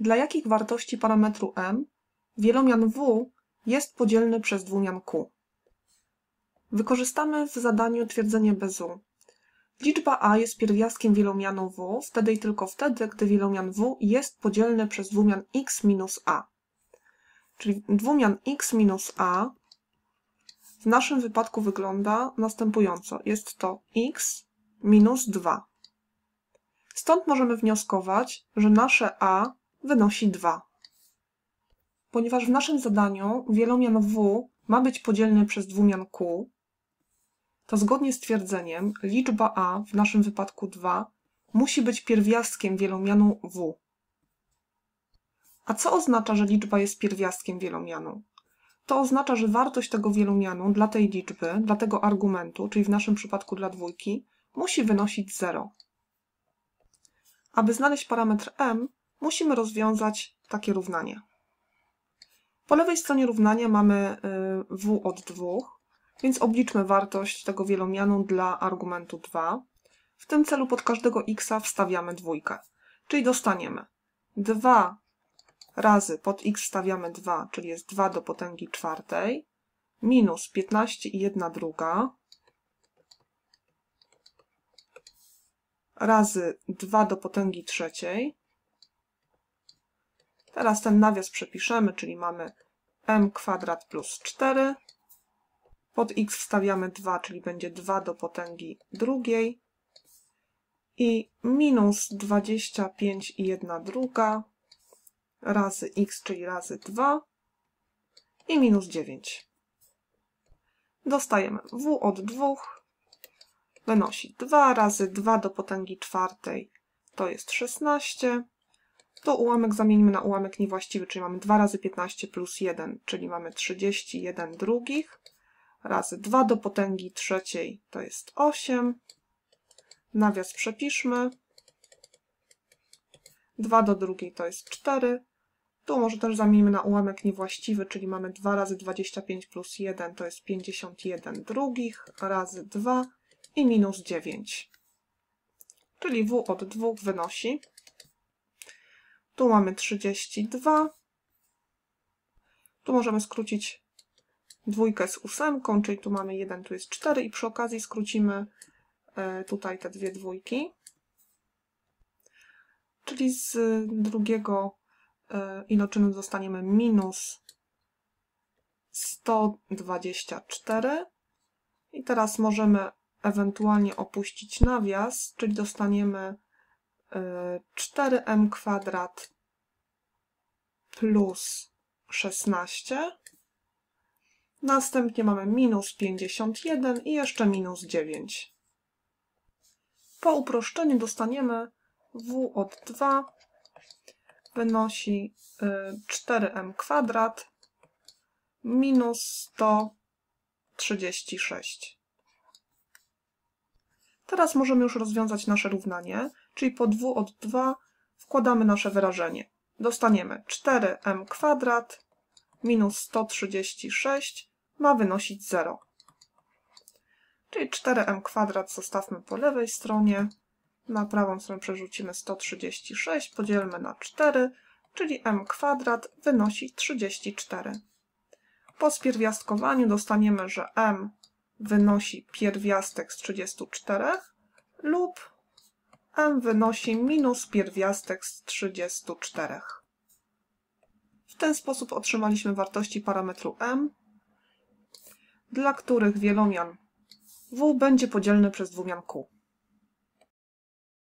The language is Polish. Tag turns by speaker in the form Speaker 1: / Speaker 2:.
Speaker 1: dla jakich wartości parametru m wielomian w jest podzielny przez dwumian q. Wykorzystamy w zadaniu twierdzenie bez u. Liczba a jest pierwiastkiem wielomianu w wtedy i tylko wtedy, gdy wielomian w jest podzielny przez dwumian x minus a. Czyli dwumian x minus a w naszym wypadku wygląda następująco. Jest to x minus 2. Stąd możemy wnioskować, że nasze a wynosi 2. Ponieważ w naszym zadaniu wielomian w ma być podzielny przez dwumian q, to zgodnie z twierdzeniem liczba a, w naszym wypadku 2, musi być pierwiastkiem wielomianu w. A co oznacza, że liczba jest pierwiastkiem wielomianu? To oznacza, że wartość tego wielomianu dla tej liczby, dla tego argumentu, czyli w naszym przypadku dla dwójki, musi wynosić 0. Aby znaleźć parametr m, musimy rozwiązać takie równanie. Po lewej stronie równania mamy y, w od 2, więc obliczmy wartość tego wielomianu dla argumentu 2. W tym celu pod każdego x wstawiamy dwójkę, czyli dostaniemy 2 razy pod x wstawiamy 2, czyli jest 2 do potęgi czwartej, minus 15 i 1 druga, razy 2 do potęgi trzeciej, Teraz ten nawias przepiszemy, czyli mamy m kwadrat plus 4. Pod x wstawiamy 2, czyli będzie 2 do potęgi drugiej. I minus 25 i 1 druga razy x, czyli razy 2. I minus 9. Dostajemy w od 2 wynosi 2 razy 2 do potęgi czwartej, to jest 16 to ułamek zamieńmy na ułamek niewłaściwy, czyli mamy 2 razy 15 plus 1, czyli mamy 31 drugich, razy 2 do potęgi trzeciej to jest 8, nawias przepiszmy, 2 do drugiej to jest 4, tu może też zamieńmy na ułamek niewłaściwy, czyli mamy 2 razy 25 plus 1 to jest 51 drugich, razy 2 i minus 9. Czyli w od 2 wynosi tu mamy 32. Tu możemy skrócić dwójkę z ósemką, czyli tu mamy 1, tu jest 4 i przy okazji skrócimy e, tutaj te dwie dwójki. Czyli z drugiego e, iloczynu dostaniemy minus 124. I teraz możemy ewentualnie opuścić nawias, czyli dostaniemy 4m kwadrat plus 16. Następnie mamy minus 51 i jeszcze minus 9. Po uproszczeniu dostaniemy w od 2 wynosi 4m y, kwadrat minus 136. Teraz możemy już rozwiązać nasze równanie, czyli po 2 od 2 wkładamy nasze wyrażenie. Dostaniemy 4m kwadrat minus 136 ma wynosić 0. Czyli 4m kwadrat zostawmy po lewej stronie, na prawą stronę przerzucimy 136, podzielmy na 4, czyli m kwadrat wynosi 34. Po spierwiastkowaniu dostaniemy, że m wynosi pierwiastek z 34 lub m wynosi minus pierwiastek z 34. W ten sposób otrzymaliśmy wartości parametru m, dla których wielomian w będzie podzielny przez dwumian q.